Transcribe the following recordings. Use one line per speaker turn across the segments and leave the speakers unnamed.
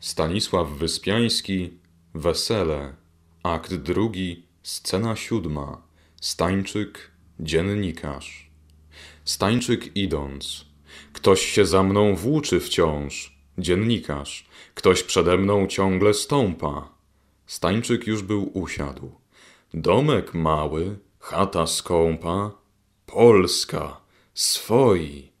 Stanisław Wyspiański Wesele Akt drugi Scena siódma Stańczyk Dziennikarz Stańczyk idąc Ktoś się za mną włóczy wciąż Dziennikarz Ktoś przede mną ciągle stąpa Stańczyk już był usiadł Domek mały Chata skąpa Polska Swoi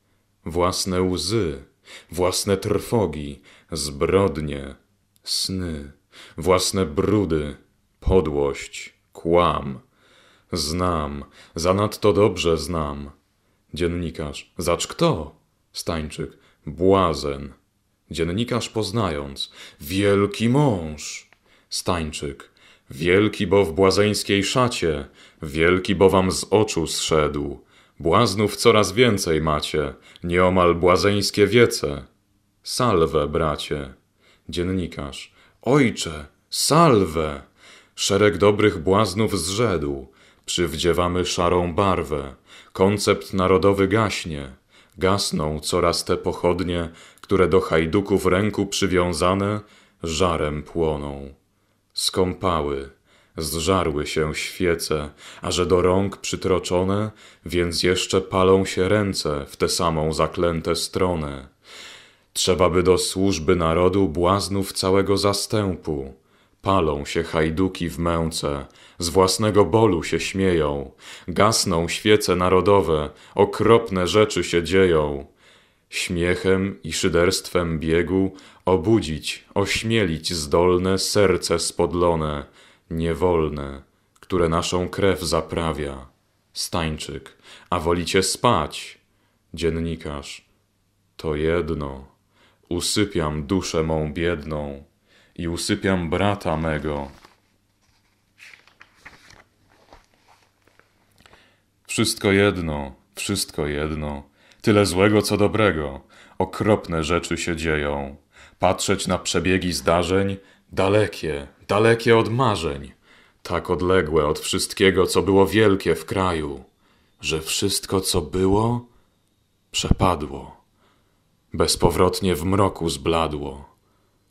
Własne łzy własne trwogi, zbrodnie, sny, własne brudy, podłość, kłam. Znam, zanadto dobrze znam. Dziennikarz, zacz kto? Stańczyk, błazen. Dziennikarz poznając, wielki mąż. Stańczyk, wielki bo w błazeńskiej szacie, wielki bo wam z oczu zszedł. Błaznów coraz więcej macie, nieomal błazeńskie wiece. Salwę, bracie. Dziennikarz. Ojcze, salwę! Szereg dobrych błaznów zrzedł. Przywdziewamy szarą barwę. Koncept narodowy gaśnie. Gasną coraz te pochodnie, które do hajduków ręku przywiązane, żarem płoną. Skąpały zżarły się świece, a że do rąk przytroczone, więc jeszcze palą się ręce w tę samą zaklęte stronę. Trzeba by do służby narodu błaznów całego zastępu. Palą się hajduki w męce, z własnego bolu się śmieją, gasną świece narodowe, okropne rzeczy się dzieją. Śmiechem i szyderstwem biegu obudzić, ośmielić zdolne serce spodlone, niewolne, które naszą krew zaprawia. Stańczyk, a wolicie spać. Dziennikarz, to jedno. Usypiam duszę mą biedną i usypiam brata mego. Wszystko jedno, wszystko jedno. Tyle złego, co dobrego. Okropne rzeczy się dzieją. Patrzeć na przebiegi zdarzeń, dalekie, dalekie od marzeń, tak odległe od wszystkiego, co było wielkie w kraju, że wszystko, co było, przepadło. Bezpowrotnie w mroku zbladło.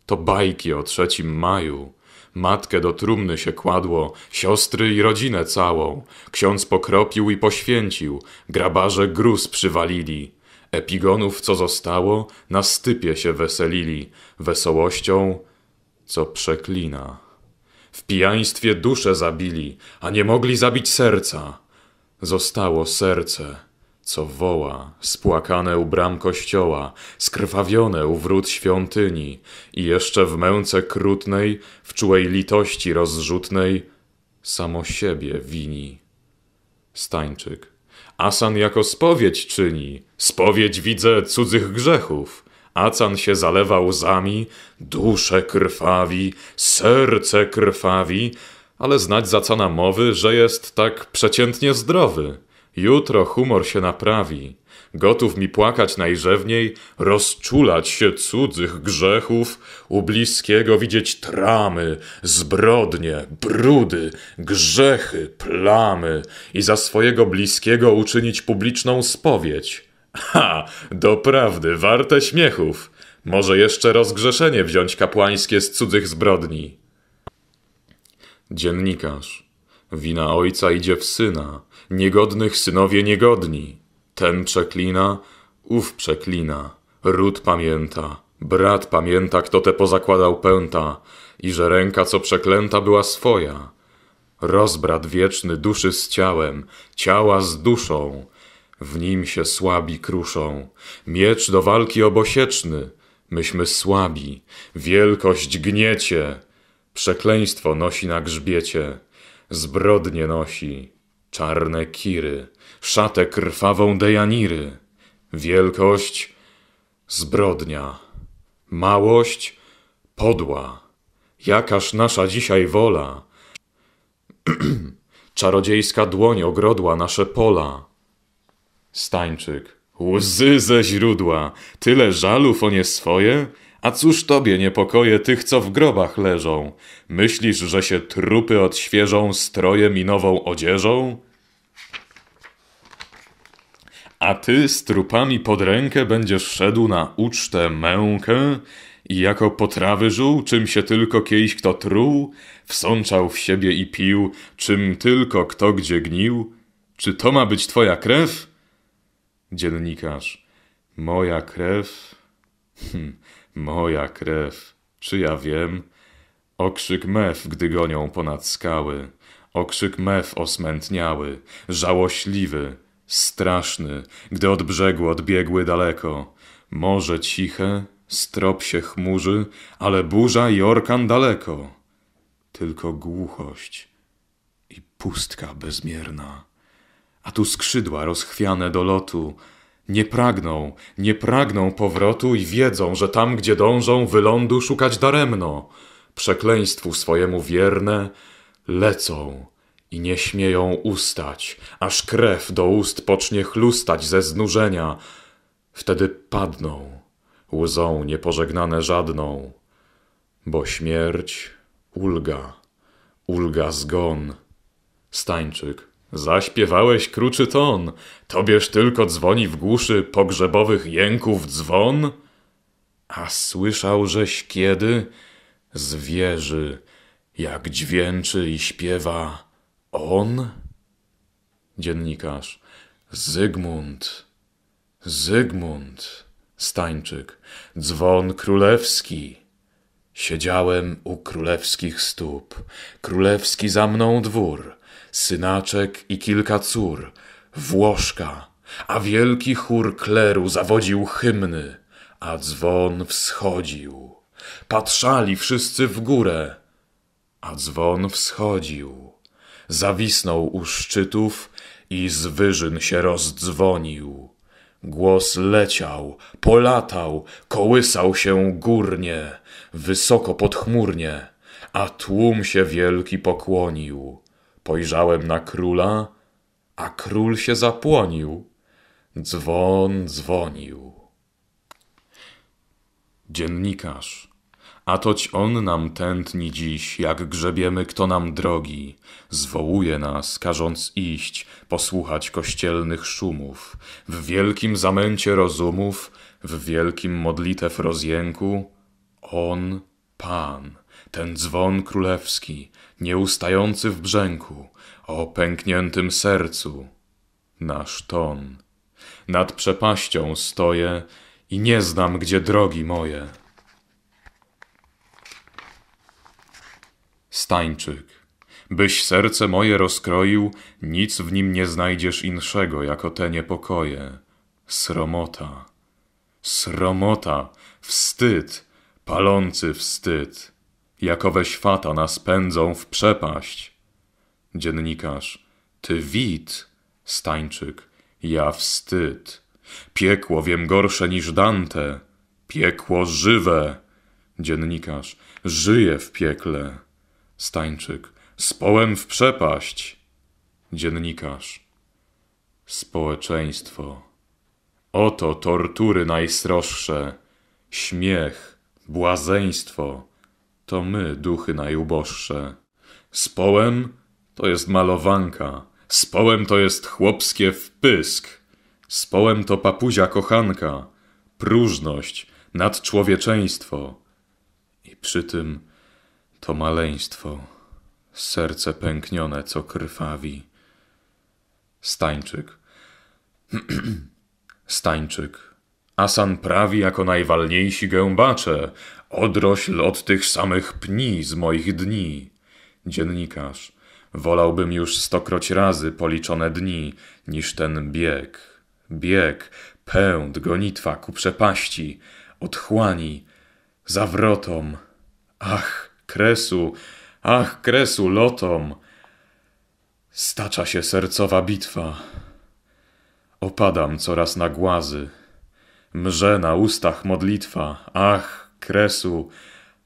To bajki o trzecim maju, matkę do trumny się kładło, siostry i rodzinę całą. Ksiądz pokropił i poświęcił, grabarze gruz przywalili. Epigonów, co zostało, na stypie się weselili, wesołością, co przeklina. W pijaństwie duszę zabili, a nie mogli zabić serca. Zostało serce, co woła, spłakane u bram kościoła, skrwawione u wrót świątyni i jeszcze w męce krutnej, w czułej litości rozrzutnej, samo siebie wini. Stańczyk. Asan jako spowiedź czyni, spowiedź widzę cudzych grzechów. Acan się zalewa łzami, duszę krwawi, serce krwawi, ale znać z Acana mowy, że jest tak przeciętnie zdrowy. Jutro humor się naprawi. Gotów mi płakać najrzewniej, rozczulać się cudzych grzechów, u bliskiego widzieć tramy, zbrodnie, brudy, grzechy, plamy i za swojego bliskiego uczynić publiczną spowiedź. Ha, doprawdy, warte śmiechów. Może jeszcze rozgrzeszenie wziąć kapłańskie z cudzych zbrodni. Dziennikarz. Wina ojca idzie w syna, niegodnych synowie niegodni. Ten przeklina, ów przeklina, ród pamięta, brat pamięta, kto te pozakładał pęta, i że ręka, co przeklęta, była swoja. Rozbrat wieczny duszy z ciałem, ciała z duszą, w nim się słabi kruszą. Miecz do walki obosieczny, myśmy słabi, wielkość gniecie, przekleństwo nosi na grzbiecie, zbrodnie nosi, czarne kiry, szatę krwawą dejaniry, wielkość zbrodnia, małość podła, jakaż nasza dzisiaj wola. Czarodziejska dłoń ogrodła nasze pola Stańczyk. Łzy ze źródła, tyle żalów o nie swoje? A cóż tobie niepokoje tych, co w grobach leżą? Myślisz, że się trupy odświeżą strojem i nową odzieżą? A ty z trupami pod rękę będziesz szedł na ucztę mękę i jako potrawy żuł, czym się tylko kiedyś kto truł, wsączał w siebie i pił, czym tylko kto gdzie gnił? Czy to ma być twoja krew? Dziennikarz. Moja krew? Hmm, moja krew. Czy ja wiem? Okrzyk mew, gdy gonią ponad skały. Okrzyk mew osmętniały, żałośliwy, straszny, gdy od brzegu odbiegły daleko. Morze ciche, strop się chmurzy, ale burza i orkan daleko. Tylko głuchość i pustka bezmierna a tu skrzydła rozchwiane do lotu. Nie pragną, nie pragną powrotu i wiedzą, że tam, gdzie dążą, wylądu szukać daremno. Przekleństwu swojemu wierne lecą i nie śmieją ustać, aż krew do ust pocznie chlustać ze znużenia. Wtedy padną, łzą niepożegnane żadną, bo śmierć ulga, ulga zgon. Stańczyk Zaśpiewałeś kruczy ton, tobież tylko dzwoni w głuszy pogrzebowych jęków dzwon? A słyszał żeś kiedy zwierzy, jak dźwięczy i śpiewa on? Dziennikarz. Zygmunt, Zygmunt, Stańczyk, dzwon królewski. Siedziałem u królewskich stóp, królewski za mną dwór synaczek i kilka cór, Włoszka, a wielki chór kleru zawodził hymny, a dzwon wschodził. Patrzali wszyscy w górę, a dzwon wschodził. Zawisnął u szczytów i z wyżyn się rozdzwonił. Głos leciał, polatał, kołysał się górnie, wysoko podchmurnie, a tłum się wielki pokłonił. Pojrzałem na króla, a król się zapłonił. Dzwon dzwonił. Dziennikarz. A toć on nam tętni dziś, jak grzebiemy, kto nam drogi. Zwołuje nas, każąc iść, posłuchać kościelnych szumów. W wielkim zamęcie rozumów, w wielkim modlitew rozjęku, On Pan ten dzwon królewski, nieustający w brzęku, o pękniętym sercu, nasz ton. Nad przepaścią stoję i nie znam, gdzie drogi moje. Stańczyk, byś serce moje rozkroił, nic w nim nie znajdziesz inszego jako te niepokoje. Sromota, sromota, wstyd, palący wstyd jakowe świata nas pędzą w przepaść. Dziennikarz, ty wid, stańczyk, ja wstyd. Piekło wiem gorsze niż Dante, piekło żywe. Dziennikarz, żyję w piekle. Stańczyk, społem w przepaść. Dziennikarz, społeczeństwo. Oto tortury najsroższe, śmiech, błazeństwo to my, duchy najuboższe. Społem to jest malowanka, społem to jest chłopskie wpysk, społem to papuzia kochanka, próżność, nadczłowieczeństwo. I przy tym to maleństwo, serce pęknione, co krwawi. Stańczyk. Stańczyk. Asan prawi jako najwalniejsi gębacze, Odrośl od tych samych pni z moich dni. Dziennikarz. Wolałbym już stokroć razy policzone dni, niż ten bieg. Bieg, pęd, gonitwa ku przepaści, otchłani, zawrotom. Ach, kresu, ach, kresu, lotom. Stacza się sercowa bitwa. Opadam coraz na głazy. Mrze na ustach modlitwa. Ach, kresu,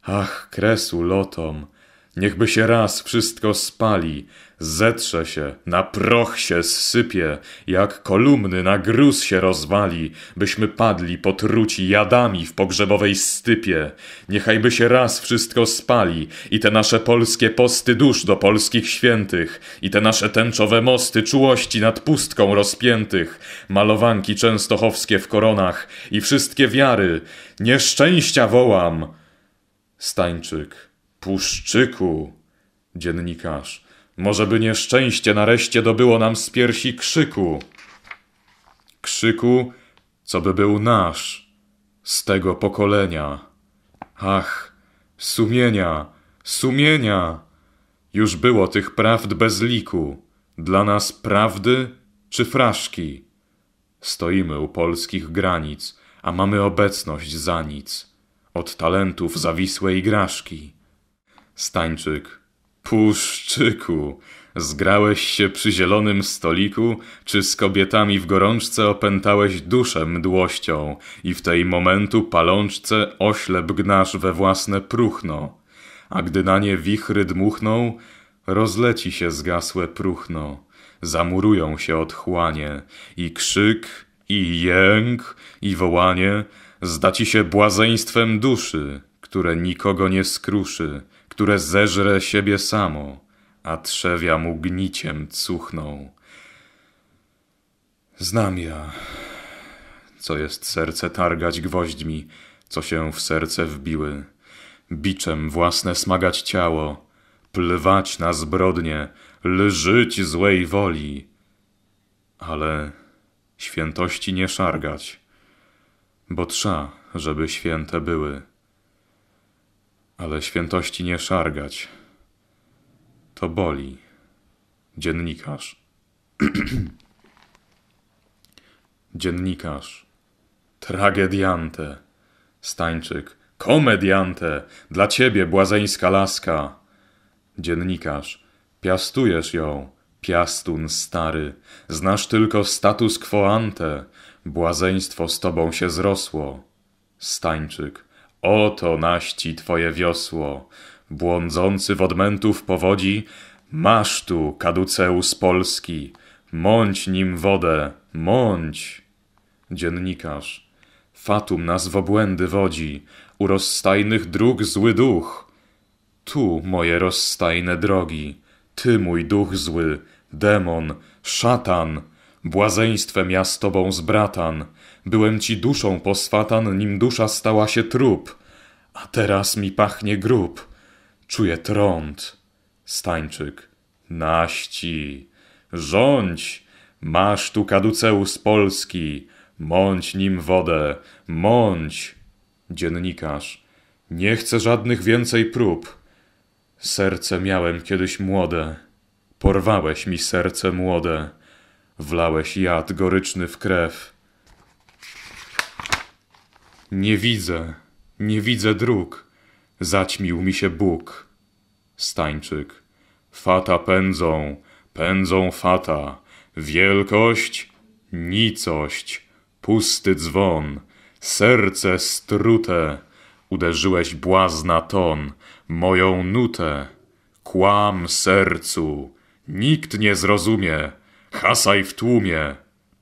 ach, kresu lotom, Niechby się raz wszystko spali, zetrze się, na proch się zsypie, jak kolumny na gruz się rozwali, byśmy padli potruci jadami w pogrzebowej stypie. Niechajby się raz wszystko spali i te nasze polskie posty dusz do polskich świętych, i te nasze tęczowe mosty czułości nad pustką rozpiętych, malowanki częstochowskie w koronach i wszystkie wiary. Nieszczęścia wołam! Stańczyk. Puszczyku, dziennikarz, może by nieszczęście nareszcie dobyło nam z piersi krzyku. Krzyku, co by był nasz, z tego pokolenia. Ach, sumienia, sumienia! Już było tych prawd bez liku. Dla nas prawdy czy fraszki? Stoimy u polskich granic, a mamy obecność za nic. Od talentów zawisłej graszki. Stańczyk. Puszczyku, zgrałeś się przy zielonym stoliku, czy z kobietami w gorączce opętałeś duszę mdłością i w tej momentu palączce oślep gnasz we własne próchno, a gdy na nie wichry dmuchną, rozleci się zgasłe próchno, zamurują się odchłanie i krzyk, i jęk, i wołanie zda ci się błazeństwem duszy, które nikogo nie skruszy, które zeżre siebie samo, a trzewia mu gniciem cuchną. Znam ja, co jest serce targać gwoźdźmi, co się w serce wbiły, biczem własne smagać ciało, plwać na zbrodnie, lżyć złej woli. Ale świętości nie szargać, bo trza, żeby święte były ale świętości nie szargać. To boli. Dziennikarz. Dziennikarz. Tragediante. Stańczyk. Komediante. Dla ciebie, błazeńska laska. Dziennikarz. Piastujesz ją. Piastun stary, znasz tylko status quo ante, błazeństwo z tobą się zrosło. Stańczyk, Oto naści twoje wiosło, błądzący w odmętów powodzi, masz tu kaduceus Polski, mąć nim wodę, mąć. Dziennikarz, fatum nas w obłędy wodzi, u rozstajnych dróg zły duch. Tu moje rozstajne drogi, ty mój duch zły, demon, szatan, Błazeństwem ja z tobą zbratan, byłem ci duszą poswatan, nim dusza stała się trup, a teraz mi pachnie grób, czuję trąd. Stańczyk, naści, rządź, masz tu kaduceus Polski, mąć nim wodę, mądź. Dziennikarz, nie chcę żadnych więcej prób. Serce miałem kiedyś młode, porwałeś mi serce młode. Wlałeś jad goryczny w krew. Nie widzę, nie widzę dróg. Zaćmił mi się Bóg. Stańczyk. Fata pędzą, pędzą fata. Wielkość, nicość, pusty dzwon, serce strute. Uderzyłeś błazna ton, moją nutę. Kłam sercu, nikt nie zrozumie. Hasaj w tłumie!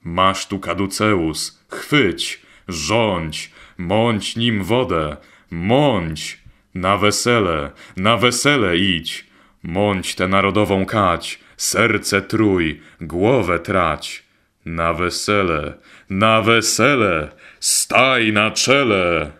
Masz tu kaduceus! Chwyć! Rządź! Mąć nim wodę! Mąć! Na wesele! Na wesele idź! Mąć tę narodową kać! Serce trój! Głowę trać! Na wesele! Na wesele! Staj na czele!